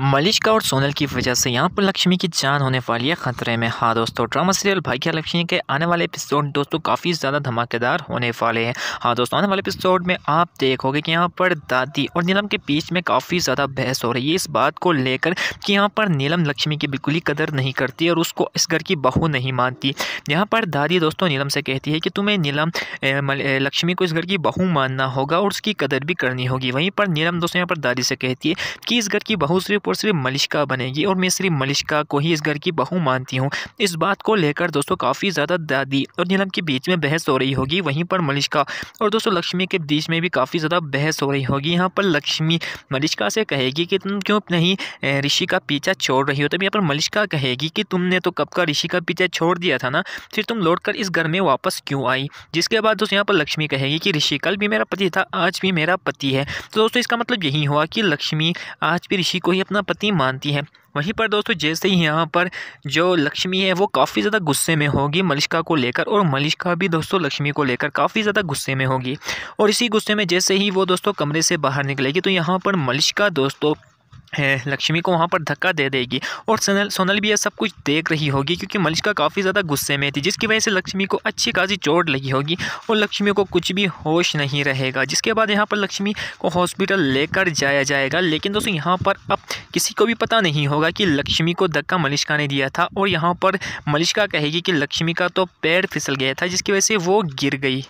मलिश्का और सोनल की वजह से यहाँ पर लक्ष्मी की जान होने वाली है खतरे में हाँ दोस्तों ड्रामा सीरियल भाग्या लक्ष्मी के आने वाले एपिसोड दोस्तों काफ़ी ज़्यादा धमाकेदार होने वाले हैं हाँ दोस्तों आने वाले एपिसोड में आप देखोगे कि यहाँ पर दादी और नीलम के बीच में काफ़ी ज़्यादा बहस हो रही है इस बात को लेकर कि यहाँ पर नीलम लक्ष्मी की बिल्कुल ही कदर नहीं करती और उसको इस घर की बहू नहीं मानती यहाँ पर दादी दोस्तों नीलम से कहती है कि तुम्हें नीलम लक्ष्मी को इस घर की बहू मानना होगा और उसकी कदर भी करनी होगी वहीं पर नीलम दोस्तों यहाँ पर दादी से कहती है कि इस घर की बहू सिर्फ और सिर्फ मलिश्का बनेगी और मैं सिर्फ मलिश्का को ही इस घर की बहू मानती हूँ इस बात को लेकर दोस्तों काफ़ी ज़्यादा दादी और नीलम के बीच में बहस हो रही होगी वहीं पर मलिश्का और दोस्तों लक्ष्मी के बीच में भी काफ़ी ज़्यादा बहस हो रही होगी यहाँ पर लक्ष्मी मलिश्का से कहेगी कि तुम क्यों नहीं ऋषि का पीछा छोड़ रही हो तब यहाँ पर मलिश्का कहेगी कि तुमने तो कब का ऋषि का पीछा छोड़ दिया था ना फिर तुम लौट कर इस घर में वापस क्यों आई जिसके बाद दोस्तों यहाँ पर लक्ष्मी कहेगी कि ऋषि कल भी मेरा पति था आज भी मेरा पति है तो दोस्तों इसका मतलब यही हुआ कि लक्ष्मी आज भी ऋषि को ही अपना अपना पति मानती है वहीं पर दोस्तों जैसे ही यहाँ पर जो लक्ष्मी है वो काफ़ी ज़्यादा गुस्से में होगी मलिश्का को लेकर और मलिश्का भी दोस्तों लक्ष्मी को लेकर काफ़ी ज़्यादा गुस्से में होगी और इसी गुस्से में जैसे ही वो दोस्तों कमरे से बाहर निकलेगी तो यहाँ पर मलिश्का दोस्तों लक्ष्मी को वहाँ पर धक्का दे देगी और सोनल सोनल भी यह सब कुछ देख रही होगी क्योंकि मलिश्का काफ़ी ज़्यादा गुस्से में थी जिसकी वजह से लक्ष्मी को अच्छी खासी चोट लगी होगी और लक्ष्मी को कुछ भी होश नहीं रहेगा जिसके बाद यहाँ पर लक्ष्मी को हॉस्पिटल लेकर जाया जाएगा लेकिन दोस्तों यहाँ पर अब किसी को भी पता नहीं होगा कि लक्ष्मी को धक्का मलिश्का ने दिया था और यहाँ पर मलिश्का कहेगी कि लक्ष्मी का तो पैर फिसल गया था जिसकी वजह से वो गिर गई